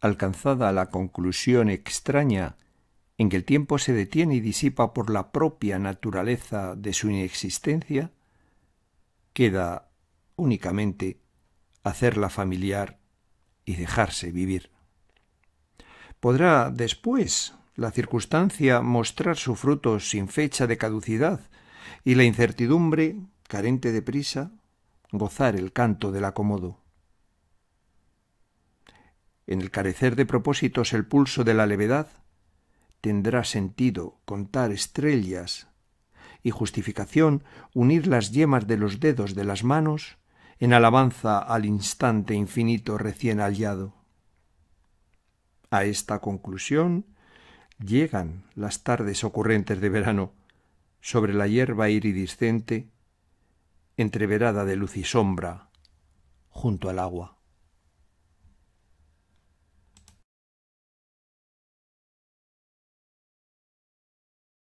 alcanzada la conclusión extraña en que el tiempo se detiene y disipa por la propia naturaleza de su inexistencia, queda únicamente hacerla familiar y dejarse vivir. Podrá después la circunstancia mostrar su fruto sin fecha de caducidad y la incertidumbre, carente de prisa, gozar el canto del acomodo en el carecer de propósitos el pulso de la levedad, tendrá sentido contar estrellas y justificación unir las yemas de los dedos de las manos en alabanza al instante infinito recién hallado. A esta conclusión llegan las tardes ocurrentes de verano, sobre la hierba iridiscente, entreverada de luz y sombra, junto al agua.